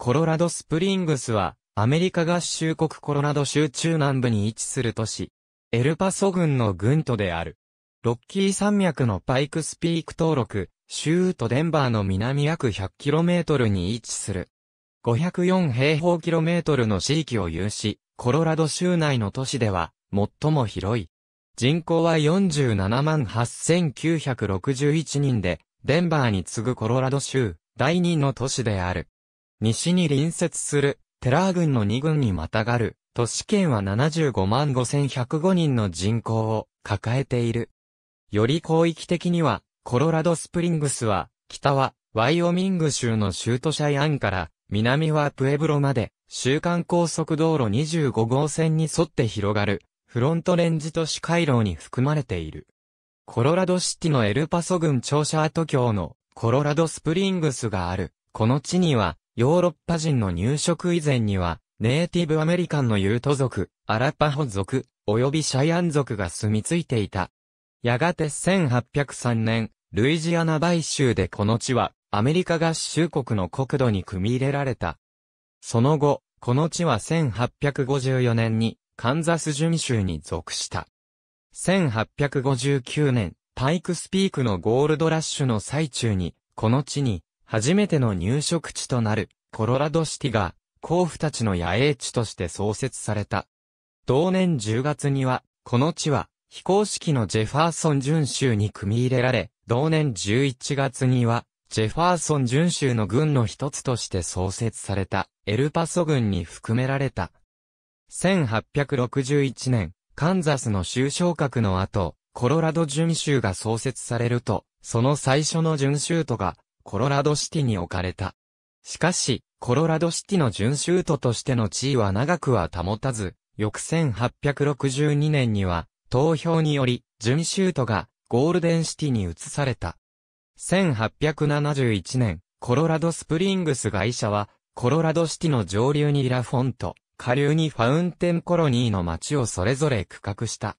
コロラドスプリングスは、アメリカ合衆国コロラド州中南部に位置する都市、エルパソ郡の郡都である。ロッキー山脈のパイクスピーク登録、州都デンバーの南約 100km に位置する。504平方キロメートルの地域を有し、コロラド州内の都市では、最も広い。人口は47万8961人で、デンバーに次ぐコロラド州、第2の都市である。西に隣接する、テラー郡の2郡にまたがる、都市圏は75万5105人の人口を抱えている。より広域的には、コロラドスプリングスは、北は、ワイオミング州の州都シャイアンから、南はプエブロまで、週間高速道路25号線に沿って広がる、フロントレンジ都市回廊に含まれている。コロラドシティのエルパソ郡庁舎跡郷のコロラドスプリングスがある。この地にはヨーロッパ人の入植以前には、ネイティブアメリカンのユート族、アラパホ族、及びシャイアン族が住み着いていた。やがて1803年、ルイジアナ買収でこの地は、アメリカ合衆国の国土に組み入れられた。その後、この地は1854年に、カンザス準州に属した。1859年、パイクスピークのゴールドラッシュの最中に、この地に、初めての入植地となるコロラドシティが、甲府たちの野営地として創設された。同年10月には、この地は、非公式のジェファーソン巡州に組み入れられ、同年11月には、ジェファーソン巡州の軍の一つとして創設された、エルパソ軍に含められた。1861年、カンザスの州昇格の後、コロラド巡州が創設されると、その最初の巡州都が、コロラドシティに置かれた。しかし、コロラドシティの準州都としての地位は長くは保たず、翌1862年には、投票により、準州都がゴールデンシティに移された。1871年、コロラドスプリングス会社は、コロラドシティの上流にラフォント、下流にファウンテンコロニーの町をそれぞれ区画した。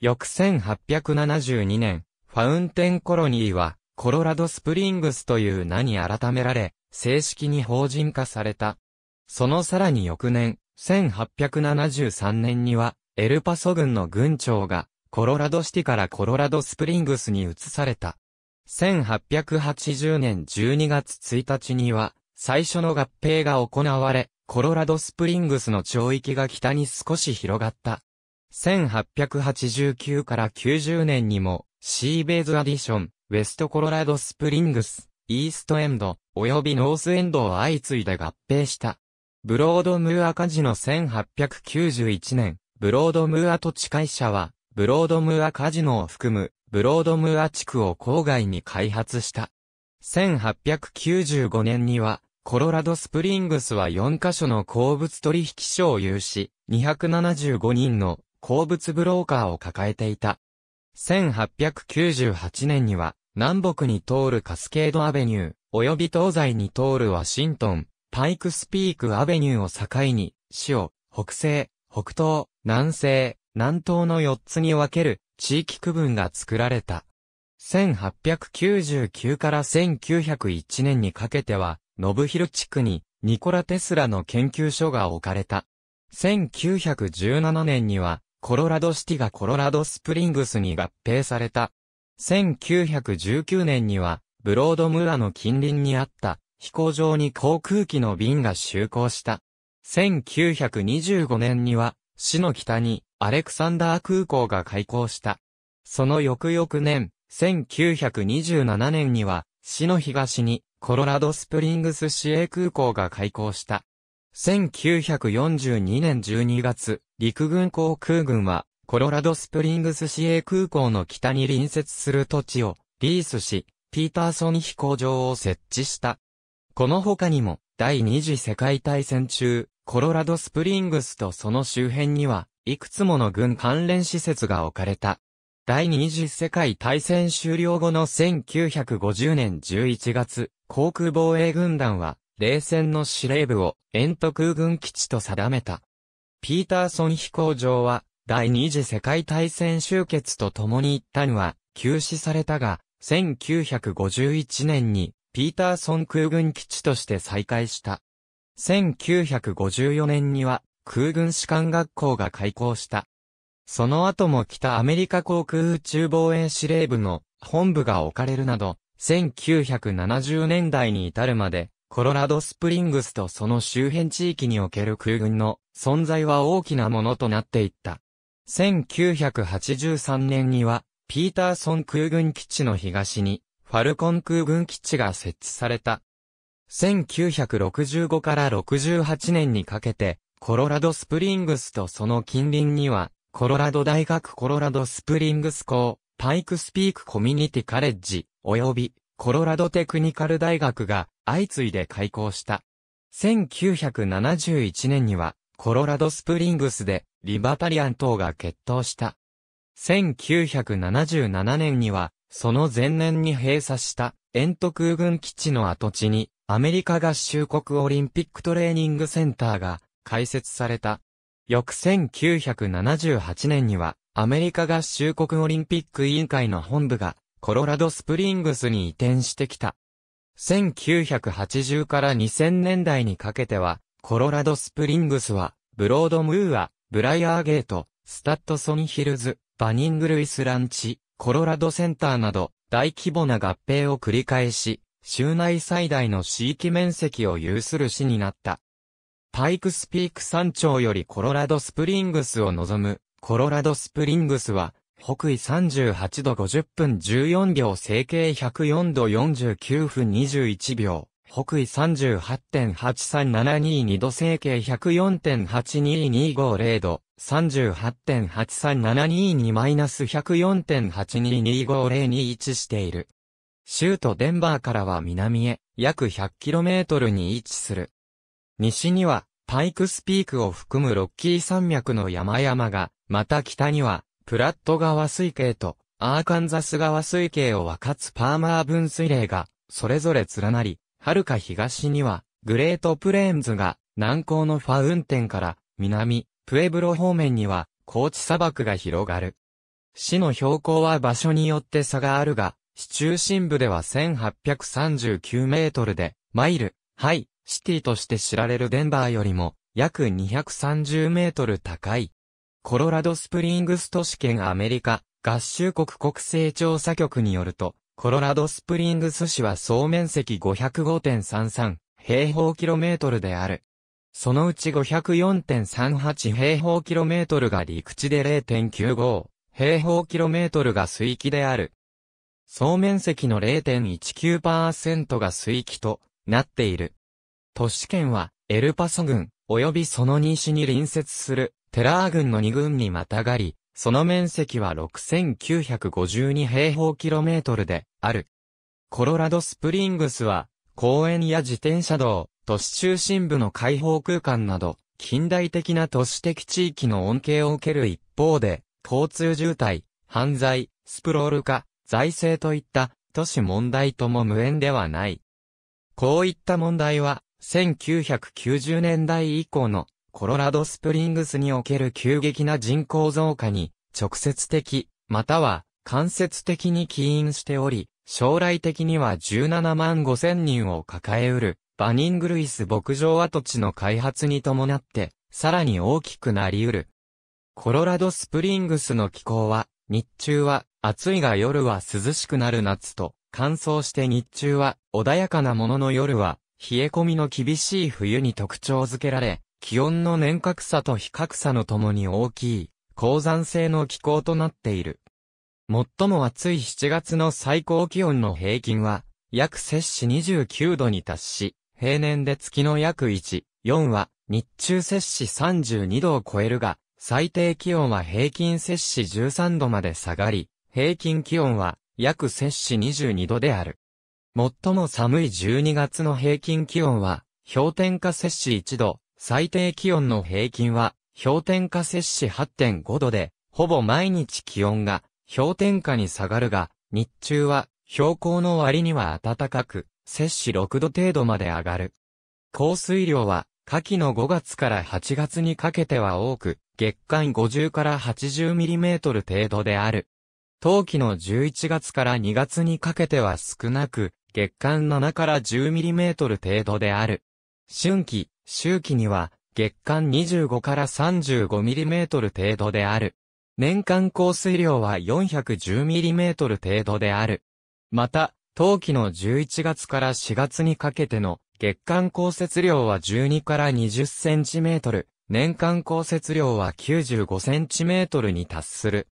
翌1872年、ファウンテンコロニーはコロラドスプリングスという名に改められ、正式に法人化された。そのさらに翌年、1873年には、エルパソ軍の軍長が、コロラドシティからコロラドスプリングスに移された。1880年12月1日には、最初の合併が行われ、コロラドスプリングスの町域が北に少し広がった。1889から90年にも、シーベイズアディション、ウェストコロラドスプリングス、イーストエンド、及びノースエンドを相次いで合併した。ブロードムーアカジノ1891年、ブロードムーア土地会社は、ブロードムーアカジノを含む、ブロードムーア地区を郊外に開発した。1895年には、コロラドスプリングスは4カ所の鉱物取引所を有し、275人の鉱物ブローカーを抱えていた。1898年には、南北に通るカスケードアベニュー、及び東西に通るワシントン、パイクスピークアベニューを境に、市を北西、北東、南西、南東の4つに分ける地域区分が作られた。1899から1901年にかけては、ノブヒル地区にニコラ・テスラの研究所が置かれた。1917年には、コロラドシティがコロラドスプリングスに合併された。1919年には、ブロード村の近隣にあった飛行場に航空機の便が就航した。1925年には、市の北にアレクサンダー空港が開港した。その翌々年、1927年には、市の東にコロラドスプリングス市営空港が開港した。1942年12月、陸軍航空軍はコロラドスプリングス市営空港の北に隣接する土地をリースし、ピーターソン飛行場を設置した。この他にも、第二次世界大戦中、コロラドスプリングスとその周辺には、いくつもの軍関連施設が置かれた。第二次世界大戦終了後の1950年11月、航空防衛軍団は、冷戦の司令部を、遠徳空軍基地と定めた。ピーターソン飛行場は、第二次世界大戦終結とともに一旦は休止されたが、1951年にピーターソン空軍基地として再開した。1954年には空軍士官学校が開校した。その後も北アメリカ航空宇宙防衛司令部の本部が置かれるなど、1970年代に至るまで、コロラドスプリングスとその周辺地域における空軍の存在は大きなものとなっていった。1983年には、ピーターソン空軍基地の東に、ファルコン空軍基地が設置された。1965から68年にかけて、コロラドスプリングスとその近隣には、コロラド大学コロラドスプリングス校、パイクスピークコミュニティカレッジ、及び、コロラドテクニカル大学が相次いで開校した。1971年には、コロラドスプリングスでリバタリアン党が決闘した。1977年には、その前年に閉鎖した遠徳空軍基地の跡地に、アメリカ合衆国オリンピックトレーニングセンターが開設された。翌1978年には、アメリカ合衆国オリンピック委員会の本部が、コロラドスプリングスに移転してきた。1980から2000年代にかけては、コロラドスプリングスは、ブロードムーア、ブライアーゲート、スタッドソンヒルズ、バニングルイスランチ、コロラドセンターなど、大規模な合併を繰り返し、州内最大の地域面積を有する市になった。パイクスピーク山頂よりコロラドスプリングスを望む、コロラドスプリングスは、北緯38度50分14秒、整形104度49分21秒、北緯38.8372度整形104.82250度、38.8372-104.82250に位置している。州都デンバーからは南へ約 100km に位置する。西にはパイクスピークを含むロッキー山脈の山々が、また北にはプラット川水系とアーカンザス川水系を分かつパーマー分水嶺がそれぞれ連なり、遥か東には、グレートプレーンズが、南高のファウンテンから、南、プエブロ方面には、高地砂漠が広がる。市の標高は場所によって差があるが、市中心部では1839メートルで、マイル、ハイ、シティとして知られるデンバーよりも、約230メートル高い。コロラドスプリングス都市圏アメリカ合衆国国勢調査局によると、コロラドスプリングス市は総面積505.33平方キロメートルである。そのうち504.38平方キロメートルが陸地で0.95平方キロメートルが水域である。総面積の0.19%が水域となっている。都市圏はエルパソ郡及びその西に隣接するテラー郡の2郡にまたがり、その面積は6952平方キロメートルである。コロラドスプリングスは、公園や自転車道、都市中心部の開放空間など、近代的な都市的地域の恩恵を受ける一方で、交通渋滞、犯罪、スプロール化、財政といった都市問題とも無縁ではない。こういった問題は、1990年代以降のコロラドスプリングスにおける急激な人口増加に、直接的、または間接的に起因しており、将来的には17万5 0人を抱えうる、バニングルイス牧場跡地の開発に伴って、さらに大きくなりうる。コロラドスプリングスの気候は、日中は暑いが夜は涼しくなる夏と、乾燥して日中は穏やかなものの夜は、冷え込みの厳しい冬に特徴づけられ、気温の年較差と比較差のともに大きい、高山性の気候となっている。最も暑い7月の最高気温の平均は、約摂氏29度に達し、平年で月の約1、4は、日中摂氏32度を超えるが、最低気温は平均摂氏13度まで下がり、平均気温は約摂氏22度である。最も寒い12月の平均気温は、氷点下摂氏1度、最低気温の平均は、氷点下摂氏8.5度で、ほぼ毎日気温が氷点下に下がるが、日中は標高の割には暖かく、摂氏6度程度まで上がる。降水量は、夏季の5月から8月にかけては多く、月間50から80ミリメートル程度である。冬季の11月から2月にかけては少なく、月間7から10ミリメートル程度である。春季、周期には月間25から3 5トル程度である。年間降水量は4 1 0トル程度である。また、冬季の11月から4月にかけての月間降雪量は12から20センチメートル、年間降雪量は95センチメートルに達する。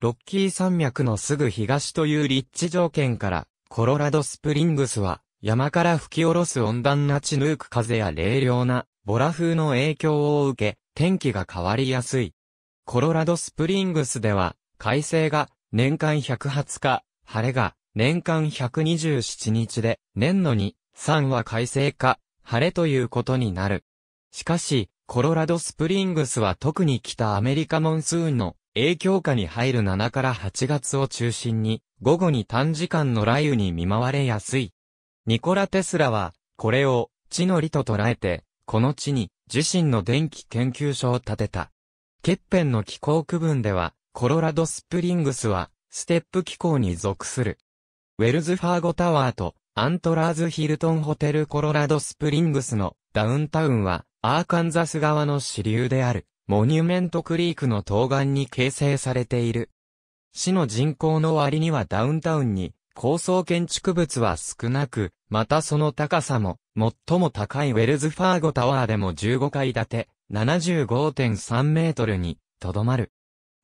ロッキー山脈のすぐ東という立地条件から、コロラドスプリングスは山から吹き下ろす温暖な血ぬく風や冷涼なボラ風の影響を受け、天気が変わりやすい。コロラドスプリングスでは、快晴が年間120日、晴れが年間127日で、年の2、3は快晴か、晴れということになる。しかし、コロラドスプリングスは特に北アメリカモンスーンの影響下に入る7から8月を中心に、午後に短時間の雷雨に見舞われやすい。ニコラ・テスラは、これを、地の利と捉えて、この地に、自身の電気研究所を建てた。欠片の気候区分では、コロラドスプリングスは、ステップ気候に属する。ウェルズファーゴタワーと、アントラーズヒルトンホテルコロラドスプリングスのダウンタウンは、アーカンザス側の支流である、モニュメントクリークの東岸に形成されている。市の人口の割にはダウンタウンに高層建築物は少なく、またその高さも、最も高いウェルズファーゴタワーでも15階建て、75.3メートルに、とどまる。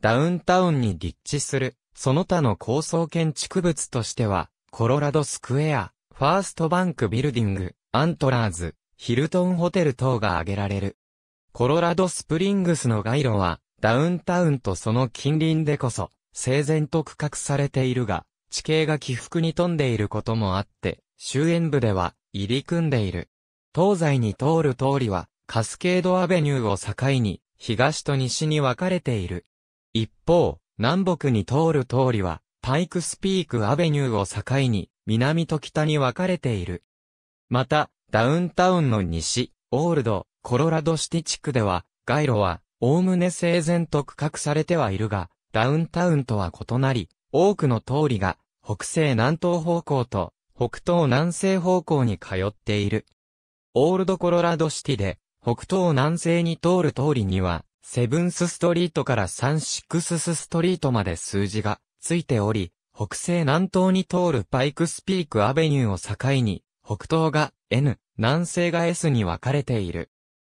ダウンタウンに立地する、その他の高層建築物としては、コロラドスクエア、ファーストバンクビルディング、アントラーズ、ヒルトンホテル等が挙げられる。コロラドスプリングスの街路は、ダウンタウンとその近隣でこそ、整然と区画されているが、地形が起伏に富んでいることもあって、周辺部では入り組んでいる。東西に通る通りは、カスケードアベニューを境に、東と西に分かれている。一方、南北に通る通りは、パイクスピークアベニューを境に、南と北に分かれている。また、ダウンタウンの西、オールド、コロラドシティ地区では、街路は、おおむね整然と区画されてはいるが、ダウンタウンとは異なり、多くの通りが、北西南東方向と、北東南西方向に通っている。オールドコロラドシティで、北東南西に通る通りには、セブンスストリートからサンシックススストリートまで数字がついており、北西南東に通るパイクスピークアベニューを境に、北東が N、南西が S に分かれている。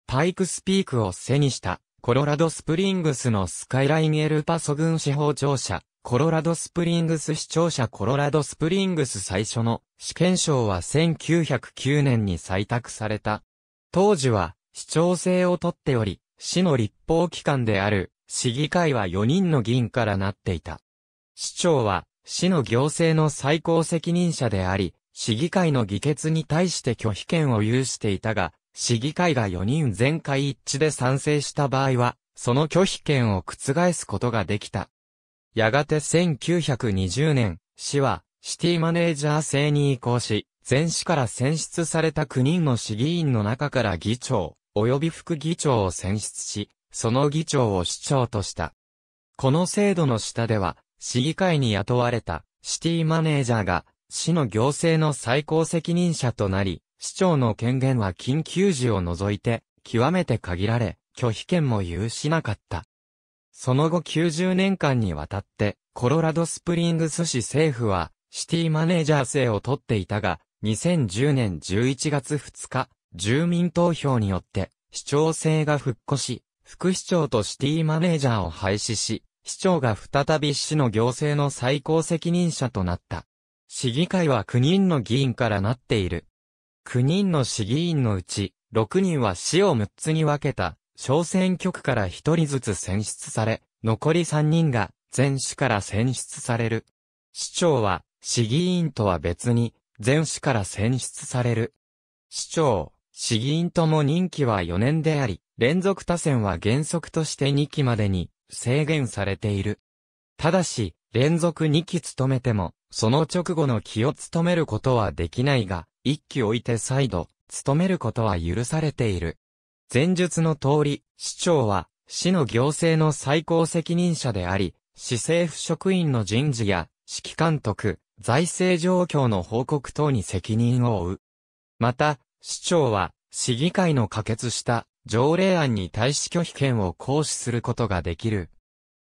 パイクスピークを背にした、コロラドスプリングスのスカイラインエルパソ軍司法庁舎、コロラドスプリングス視聴者コロラドスプリングス最初の試験賞は1909年に採択された。当時は市長制をとっており、市の立法機関である市議会は4人の議員からなっていた。市長は市の行政の最高責任者であり、市議会の議決に対して拒否権を有していたが、市議会が4人全会一致で賛成した場合は、その拒否権を覆すことができた。やがて1920年、市は、シティマネージャー制に移行し、全市から選出された9人の市議員の中から議長、及び副議長を選出し、その議長を市長とした。この制度の下では、市議会に雇われたシティマネージャーが、市の行政の最高責任者となり、市長の権限は緊急時を除いて、極めて限られ、拒否権も有しなかった。その後90年間にわたって、コロラドスプリングス市政府は、シティマネージャー制を取っていたが、2010年11月2日、住民投票によって、市長制が復古し、副市長とシティマネージャーを廃止し、市長が再び市の行政の最高責任者となった。市議会は9人の議員からなっている。9人の市議員のうち、6人は市を6つに分けた小選挙区から1人ずつ選出され、残り3人が全市から選出される。市長は市議員とは別に全市から選出される。市長、市議員とも任期は4年であり、連続多選は原則として2期までに制限されている。ただし、連続2期務めても、その直後の期を務めることはできないが、1期置いて再度、務めることは許されている。前述の通り、市長は、市の行政の最高責任者であり、市政府職員の人事や、指揮監督、財政状況の報告等に責任を負う。また、市長は、市議会の可決した条例案に対し拒否権を行使することができる。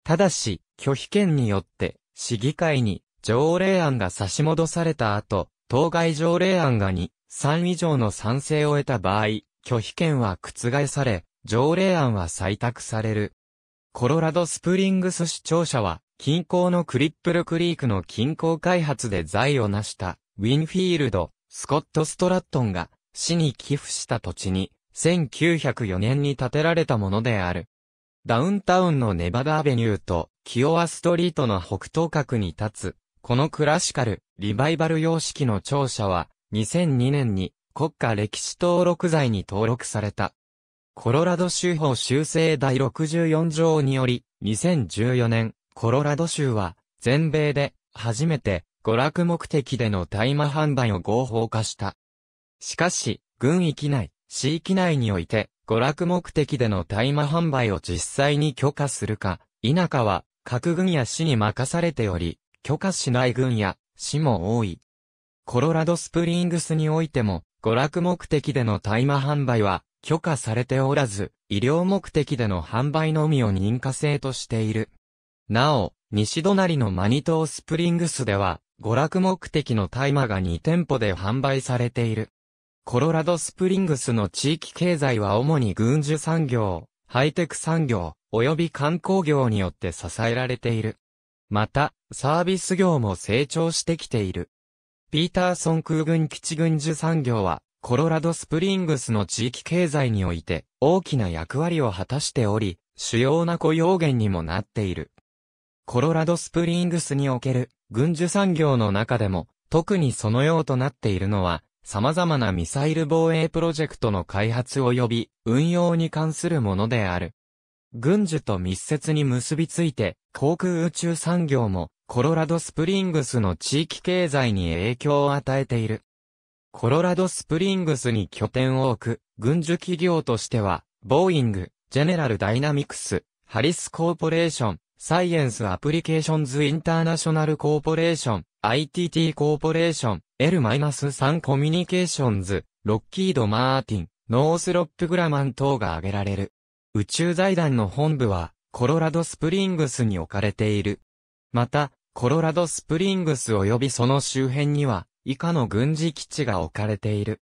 ただし、拒否権によって、市議会に条例案が差し戻された後、当該条例案が2、3以上の賛成を得た場合、拒否権は覆され、条例案は採択される。コロラドスプリングス市庁舎は、近郊のクリップルクリークの近郊開発で財を成した、ウィンフィールド、スコット・ストラットンが、市に寄付した土地に、1904年に建てられたものである。ダウンタウンのネバダアベニューと、キオアストリートの北東角に立つ、このクラシカル、リバイバル様式の庁舎は、2002年に、国家歴史登録罪に登録された。コロラド州法修正第64条により、2014年、コロラド州は、全米で、初めて、娯楽目的での大麻販売を合法化した。しかし、軍域内、市域内において、娯楽目的での大麻販売を実際に許可するか、否かは、各軍や市に任されており、許可しない軍や、市も多い。コロラドスプリングスにおいても、娯楽目的での大麻販売は許可されておらず、医療目的での販売のみを認可制としている。なお、西隣のマニトースプリングスでは、娯楽目的の大麻が2店舗で販売されている。コロラドスプリングスの地域経済は主に軍需産業、ハイテク産業、及び観光業によって支えられている。また、サービス業も成長してきている。ピーターソン空軍基地軍需産業は、コロラドスプリングスの地域経済において大きな役割を果たしており、主要な雇用源にもなっている。コロラドスプリングスにおける軍需産業の中でも、特にそのようとなっているのは、様々なミサイル防衛プロジェクトの開発及び運用に関するものである。軍需と密接に結びついて、航空宇宙産業もコロラドスプリングスの地域経済に影響を与えている。コロラドスプリングスに拠点を置く、軍需企業としては、ボーイング、ジェネラルダイナミクス、ハリスコーポレーション、サイエンスアプリケーションズインターナショナルコーポレーション、ITT コーポレーション、L-3 コミュニケーションズ、ロッキード・マーティン、ノースロップ・グラマン等が挙げられる。宇宙財団の本部は、コロラドスプリングスに置かれている。また、コロラドスプリングス及びその周辺には、以下の軍事基地が置かれている。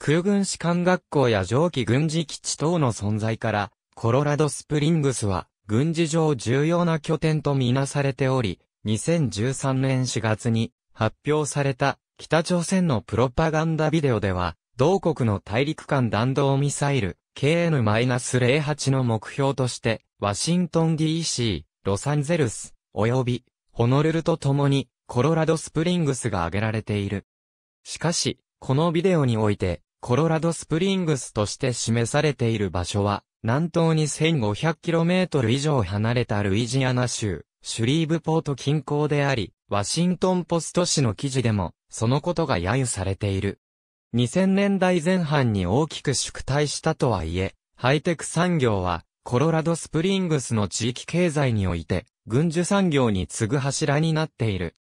空軍士官学校や上記軍事基地等の存在から、コロラドスプリングスは、軍事上重要な拠点とみなされており、2013年4月に発表された北朝鮮のプロパガンダビデオでは、同国の大陸間弾道ミサイル KN-08 の目標として、ワシントン DC、ロサンゼルス、及びホノルルと共に、コロラドスプリングスが挙げられている。しかし、このビデオにおいて、コロラドスプリングスとして示されている場所は、南東に 1500km 以上離れたルイジアナ州、シュリーブポート近郊であり、ワシントンポスト紙の記事でも、そのことが揶揄されている。2000年代前半に大きく縮退したとはいえ、ハイテク産業は、コロラドスプリングスの地域経済において、軍需産業に次ぐ柱になっている。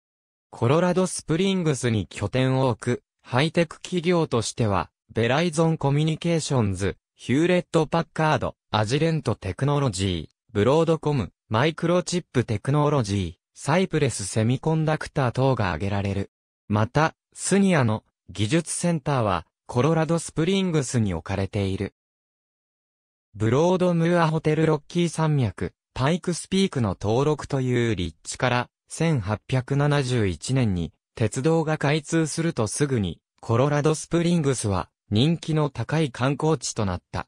コロラドスプリングスに拠点を置く、ハイテク企業としては、ベライゾンコミュニケーションズ、ヒューレット・パッカード、アジレント・テクノロジー、ブロードコム、マイクロチップ・テクノロジー、サイプレス・セミコンダクター等が挙げられる。また、スニアの技術センターは、コロラドスプリングスに置かれている。ブロードムーアホテルロッキー山脈、パイクスピークの登録という立地から、1871年に鉄道が開通するとすぐに、コロラドスプリングスは人気の高い観光地となった。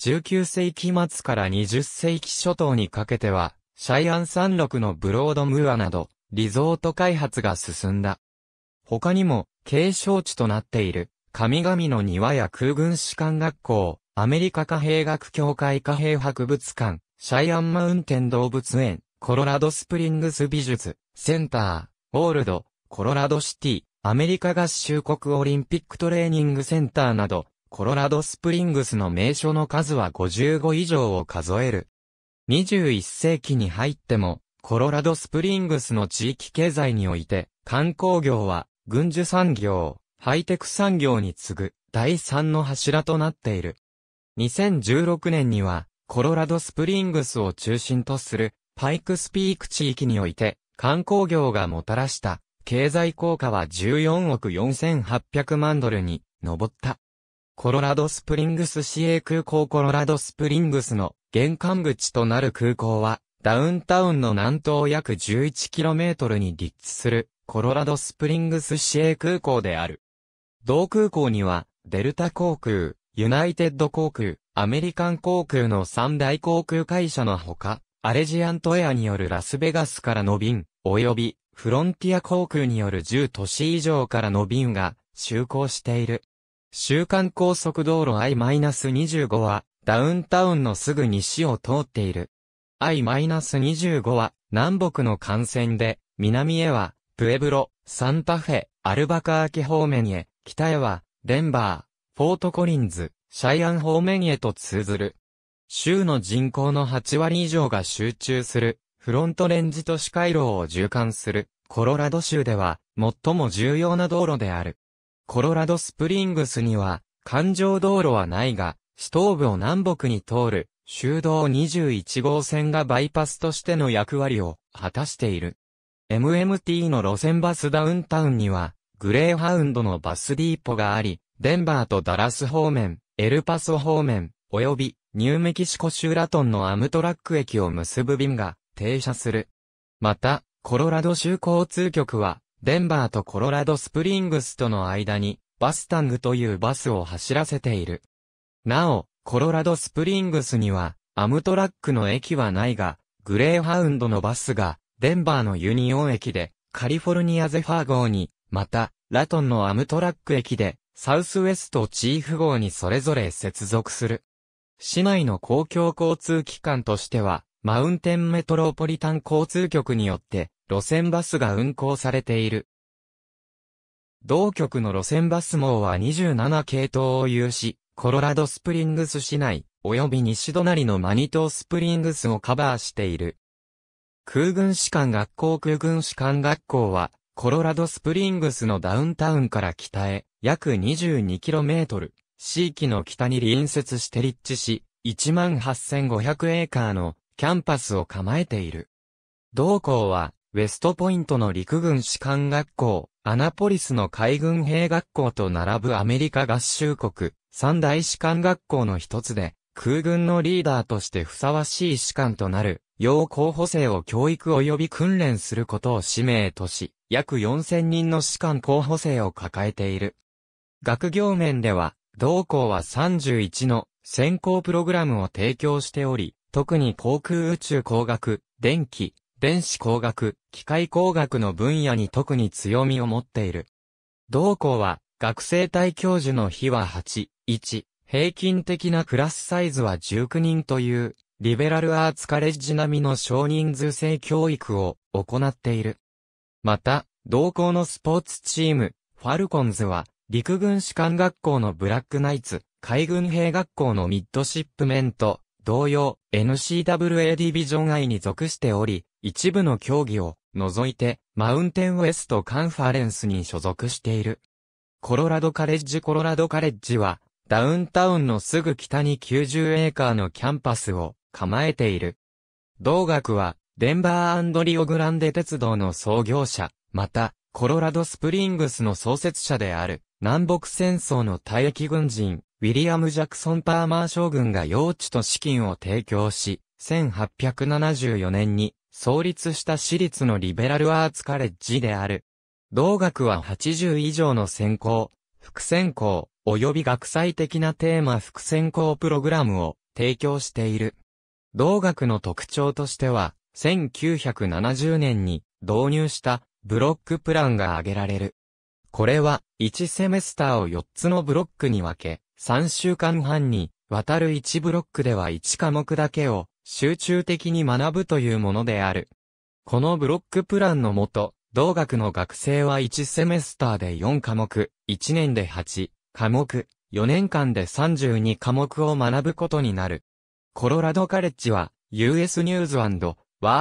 19世紀末から20世紀初頭にかけては、シャイアン山麓のブロードムーアなど、リゾート開発が進んだ。他にも、継承地となっている、神々の庭や空軍士官学校、アメリカ貨幣学協会貨幣博物館、シャイアンマウンテン動物園、コロラドスプリングス美術、センター、オールド、コロラドシティ、アメリカ合衆国オリンピックトレーニングセンターなど、コロラドスプリングスの名所の数は55以上を数える。21世紀に入っても、コロラドスプリングスの地域経済において、観光業は、軍需産業、ハイテク産業に次ぐ、第3の柱となっている。2016年には、コロラドスプリングスを中心とするパイクスピーク地域において観光業がもたらした経済効果は14億4800万ドルに上った。コロラドスプリングス市営空港コロラドスプリングスの玄関口となる空港はダウンタウンの南東約 11km に立地するコロラドスプリングス市営空港である。同空港にはデルタ航空、ユナイテッド航空、アメリカン航空の三大航空会社のほか、アレジアントエアによるラスベガスからの便、及び、フロンティア航空による10都市以上からの便が、就航している。週間高速道路 I-25 は、ダウンタウンのすぐ西を通っている。I-25 は、南北の幹線で、南へは、プエブロ、サンタフェ、アルバカーキ方面へ、北へは、デンバー、フォートコリンズ、シャイアン方面へと通ずる。州の人口の8割以上が集中する、フロントレンジ都市回廊を循環する、コロラド州では、最も重要な道路である。コロラドスプリングスには、環状道路はないが、市東部を南北に通る、州道21号線がバイパスとしての役割を果たしている。MMT の路線バスダウンタウンには、グレーハウンドのバスディーポがあり、デンバーとダラス方面、エルパソ方面、及びニューメキシコ州ラトンのアムトラック駅を結ぶ便が停車する。また、コロラド州交通局は、デンバーとコロラドスプリングスとの間に、バスタングというバスを走らせている。なお、コロラドスプリングスには、アムトラックの駅はないが、グレーハウンドのバスが、デンバーのユニオン駅で、カリフォルニアゼファー号に、また、ラトンのアムトラック駅で、サウスウェストチーフ号にそれぞれ接続する。市内の公共交通機関としては、マウンテンメトロポリタン交通局によって路線バスが運行されている。同局の路線バス網は27系統を有し、コロラドスプリングス市内、及び西隣のマニトースプリングスをカバーしている。空軍士官学校空軍士官学校は、コロラドスプリングスのダウンタウンから北へ、約 22km、地域の北に隣接して立地し、18,500エーカーのキャンパスを構えている。同校は、ウェストポイントの陸軍士官学校、アナポリスの海軍兵学校と並ぶアメリカ合衆国、三大士官学校の一つで、空軍のリーダーとしてふさわしい士官となる、要候補生を教育及び訓練することを使命とし、約4000人の士官候補生を抱えている。学業面では、同校は31の専攻プログラムを提供しており、特に航空宇宙工学、電気、電子工学、機械工学の分野に特に強みを持っている。同校は、学生対教授の日は8、1、平均的なクラスサイズは19人という、リベラルアーツカレッジ並みの少人数制教育を行っている。また、同校のスポーツチーム、ファルコンズは、陸軍士官学校のブラックナイツ、海軍兵学校のミッドシップメント、同様、NCWA ディビジョン I に属しており、一部の競技を除いて、マウンテンウエストカンファレンスに所属している。コロラドカレッジコロラドカレッジは、ダウンタウンのすぐ北に90エーカーのキャンパスを構えている。同学は、デンバーリオグランデ鉄道の創業者、また、コロラドスプリングスの創設者である。南北戦争の退役軍人、ウィリアム・ジャクソン・パーマー将軍が用地と資金を提供し、1874年に創立した私立のリベラルアーツカレッジである。同学は80以上の専攻、副専攻、及び学際的なテーマ副専攻プログラムを提供している。同学の特徴としては、1970年に導入したブロックプランが挙げられる。これは、1セメスターを4つのブロックに分け、3週間半に、渡る1ブロックでは1科目だけを、集中的に学ぶというものである。このブロックプランのもと、同学の学生は1セメスターで4科目、1年で8科目、4年間で32科目を学ぶことになる。コロラドカレッジは、US ニューズワ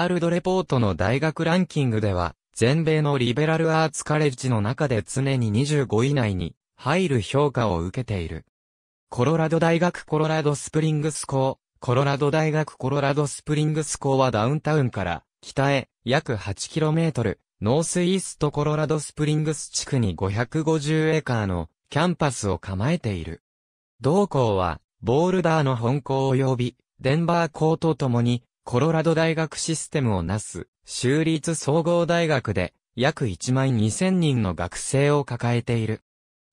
ールドレポートの大学ランキングでは、全米のリベラルアーツカレッジの中で常に25位以内に入る評価を受けている。コロラド大学コロラドスプリングス校、コロラド大学コロラドスプリングス校はダウンタウンから北へ約 8km、ノースイーストコロラドスプリングス地区に550エーカーのキャンパスを構えている。同校はボールダーの本校及びデンバー校と共にコロラド大学システムをなす、州立総合大学で、約1万2000人の学生を抱えている。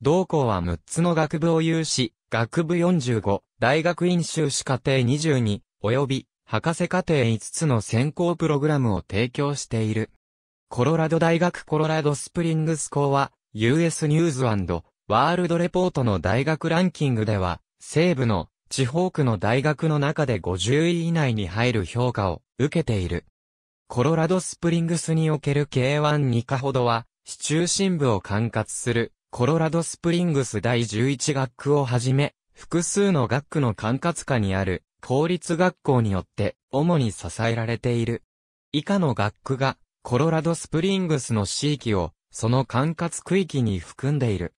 同校は6つの学部を有し、学部45、大学院修士課程22、及び、博士課程5つの専攻プログラムを提供している。コロラド大学コロラドスプリングス校は、US ニューズワールドレポートの大学ランキングでは、西部の地方区の大学の中で50位以内に入る評価を受けている。コロラドスプリングスにおける K1 2下ほどは、市中心部を管轄する、コロラドスプリングス第11学区をはじめ、複数の学区の管轄下にある、公立学校によって、主に支えられている。以下の学区が、コロラドスプリングスの地域を、その管轄区域に含んでいる。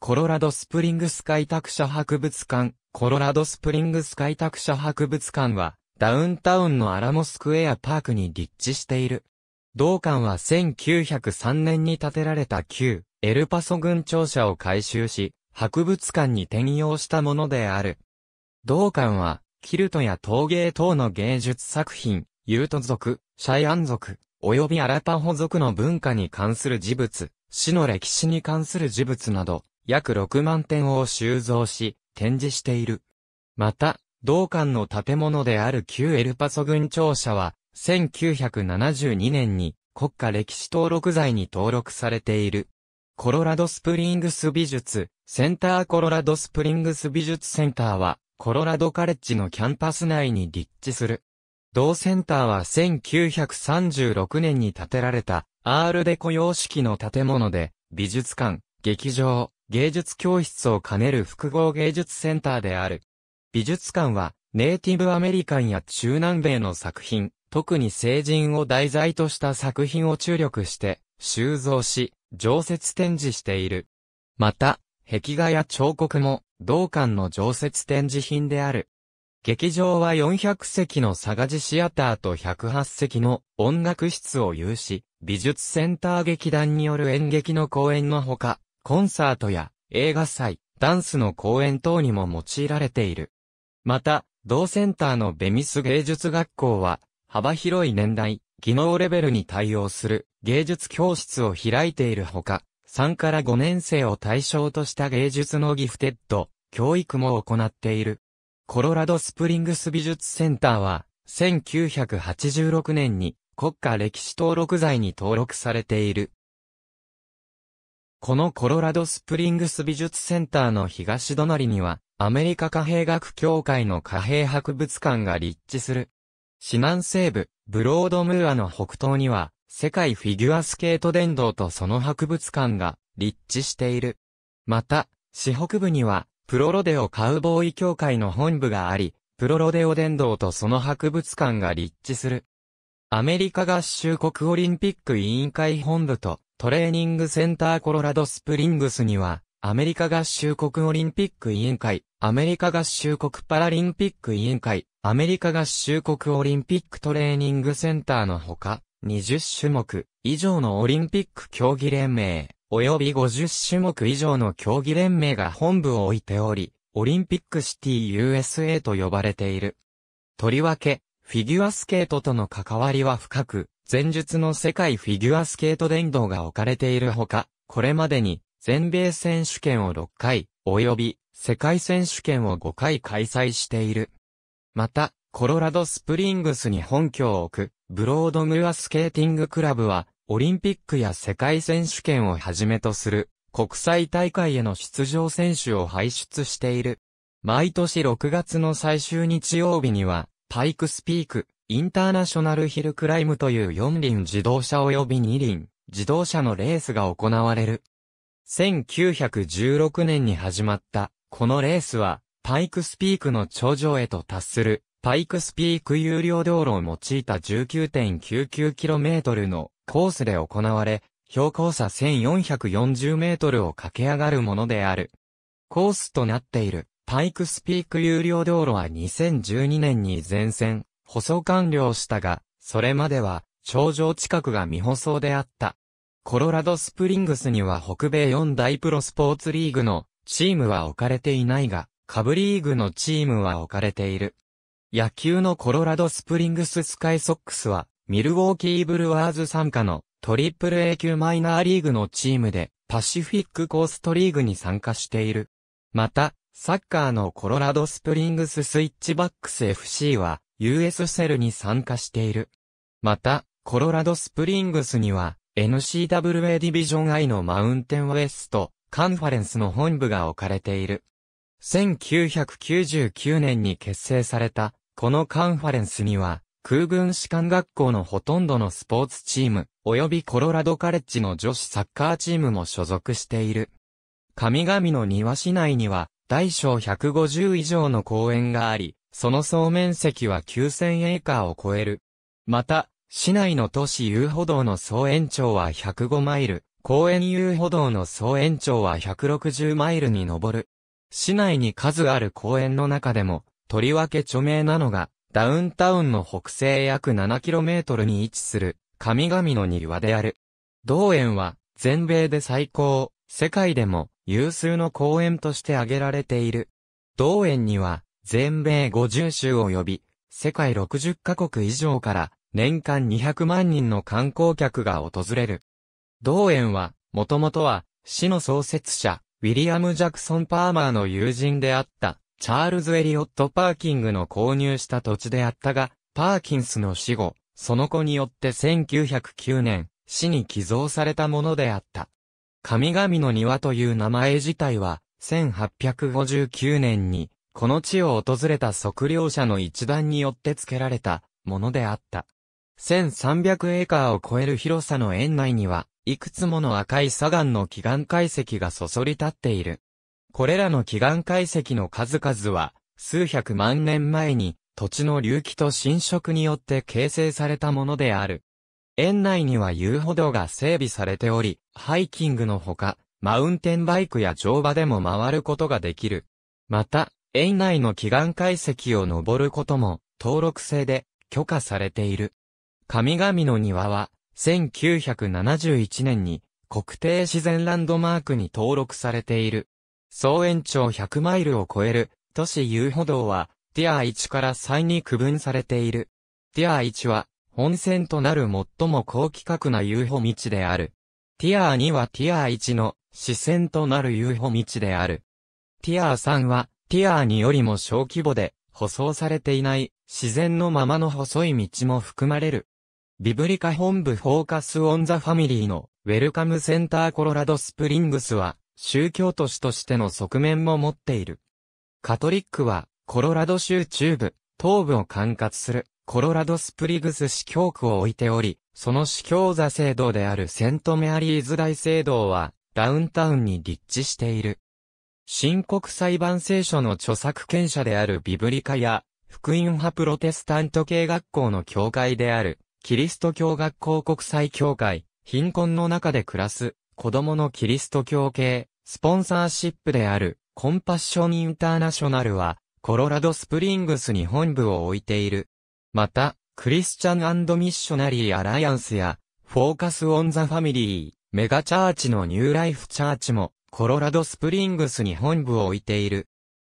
コロラドスプリングス開拓者博物館、コロラドスプリングス開拓者博物館は、ダウンタウンのアラモスクエアパークに立地している。同館は1903年に建てられた旧エルパソ軍庁舎を改修し、博物館に転用したものである。同館は、キルトや陶芸等の芸術作品、ユート族、シャイアン族、及びアラパホ族の文化に関する事物、死の歴史に関する事物など、約6万点を収蔵し、展示している。また、同館の建物である旧エルパソ郡庁舎は、1972年に国家歴史登録財に登録されている。コロラドスプリングス美術、センターコロラドスプリングス美術センターは、コロラドカレッジのキャンパス内に立地する。同センターは1936年に建てられた、アールデコ様式の建物で、美術館、劇場、芸術教室を兼ねる複合芸術センターである。美術館は、ネイティブアメリカンや中南米の作品、特に成人を題材とした作品を注力して、収蔵し、常設展示している。また、壁画や彫刻も、同館の常設展示品である。劇場は400席のサガジシアターと108席の音楽室を有し、美術センター劇団による演劇の公演のほか、コンサートや映画祭、ダンスの公演等にも用いられている。また、同センターのベニス芸術学校は、幅広い年代、技能レベルに対応する芸術教室を開いているほか、3から5年生を対象とした芸術のギフテッド、教育も行っている。コロラドスプリングス美術センターは、1986年に国家歴史登録財に登録されているこのコロラドスプリングス美術センターの東隣には、アメリカ貨幣学協会の貨幣博物館が立地する。市南西部、ブロードムーアの北東には、世界フィギュアスケート殿堂とその博物館が立地している。また、市北部には、プロロデオカウボーイ協会の本部があり、プロロデオ殿堂とその博物館が立地する。アメリカ合衆国オリンピック委員会本部とトレーニングセンターコロラドスプリングスには、アメリカ合衆国オリンピック委員会、アメリカ合衆国パラリンピック委員会、アメリカ合衆国オリンピックトレーニングセンターのほか、20種目以上のオリンピック競技連盟、及び50種目以上の競技連盟が本部を置いており、オリンピックシティ USA と呼ばれている。とりわけ、フィギュアスケートとの関わりは深く、前述の世界フィギュアスケート殿堂が置かれているほか、これまでに全米選手権を6回、及び世界選手権を5回開催している。また、コロラドスプリングスに本拠を置く、ブロードムアスケーティングクラブは、オリンピックや世界選手権をはじめとする、国際大会への出場選手を輩出している。毎年6月の最終日曜日には、パイクスピーク、インターナショナルヒルクライムという4輪自動車及び2輪自動車のレースが行われる。1916年に始まったこのレースはパイクスピークの頂上へと達するパイクスピーク有料道路を用いた 19.99km のコースで行われ、標高差1440メートルを駆け上がるものである。コースとなっているパイクスピーク有料道路は2012年に全線細完了したが、それまでは、頂上近くが未舗装であった。コロラドスプリングスには北米4大プロスポーツリーグのチームは置かれていないが、下部リーグのチームは置かれている。野球のコロラドスプリングススカイソックスは、ミルウォーキーブルワーズ参加のトリプル A 級マイナーリーグのチームで、パシフィックコーストリーグに参加している。また、サッカーのコロラドスプリングススイッチバックス FC は、US セルに参加している。また、コロラドスプリングスには、NCWA ディビジョン I のマウンテンウェスト、カンファレンスの本部が置かれている。1999年に結成された、このカンファレンスには、空軍士官学校のほとんどのスポーツチーム、及びコロラドカレッジの女子サッカーチームも所属している。神々の庭市内には、大小150以上の公園があり、その総面積は9000エーカーを超える。また、市内の都市遊歩道の総延長は105マイル、公園遊歩道の総延長は160マイルに上る。市内に数ある公園の中でも、とりわけ著名なのが、ダウンタウンの北西約7トルに位置する、神々の庭である。同園は、全米で最高、世界でも、有数の公園として挙げられている。同園には、全米50州及び、世界60カ国以上から年間200万人の観光客が訪れる。同園は、もともとは、市の創設者、ウィリアム・ジャクソン・パーマーの友人であった、チャールズ・エリオット・パーキングの購入した土地であったが、パーキンスの死後、その子によって1909年、市に寄贈されたものであった。神々の庭という名前自体は、1859年にこの地を訪れた測量者の一団によって付けられたものであった。1300エーカーを超える広さの園内には、いくつもの赤い砂岩の奇岩解石がそそり立っている。これらの奇岩解石の数々は、数百万年前に土地の隆起と侵食によって形成されたものである。園内には遊歩道が整備されており、ハイキングのほか、マウンテンバイクや乗馬でも回ることができる。また、園内の祈願解析を登ることも、登録制で許可されている。神々の庭は、1971年に国定自然ランドマークに登録されている。総延長100マイルを超える都市遊歩道は、ティア1から3に区分されている。ティア1は、本線となる最も高規格な遊歩道である。ティア2はティア1の支線となる遊歩道である。ティア3は、ティアーによりも小規模で、舗装されていない、自然のままの細い道も含まれる。ビブリカ本部フォーカスオンザファミリーのウェルカムセンターコロラドスプリングスは宗教都市としての側面も持っている。カトリックはコロラド州中部、東部を管轄するコロラドスプリングス市教区を置いており、その市教座聖堂であるセントメアリーズ大聖堂はダウンタウンに立地している。新国裁判聖書の著作権者であるビブリカや、福音派プロテスタント系学校の教会である、キリスト教学校国際協会、貧困の中で暮らす、子供のキリスト教系、スポンサーシップである、コンパッションインターナショナルは、コロラドスプリングスに本部を置いている。また、クリスチャンミッショナリーアライアンスや、フォーカスオンザファミリー、メガチャーチのニューライフチャーチも、コロラドスプリングスに本部を置いている。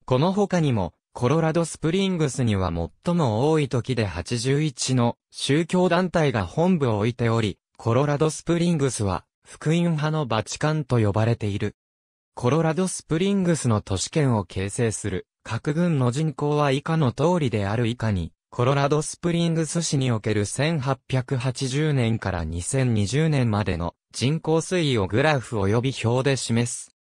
この他にも、コロラドスプリングスには最も多い時で81の宗教団体が本部を置いており、コロラドスプリングスは福音派のバチカンと呼ばれている。コロラドスプリングスの都市圏を形成する各軍の人口は以下の通りである以下に、コロラドスプリングス市における1880年から2020年までの人口推移をグラフ及び表で示す。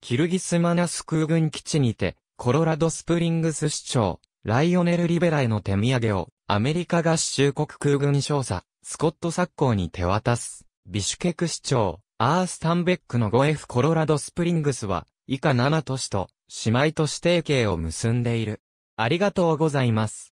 キルギスマナス空軍基地にて、コロラドスプリングス市長、ライオネル・リベラへの手土産を、アメリカ合衆国空軍少佐、スコット・サッコーに手渡す。ビシュケク市長、アース・タンベックの 5F コロラドスプリングスは、以下7都市と、姉妹都市提携を結んでいる。ありがとうございます。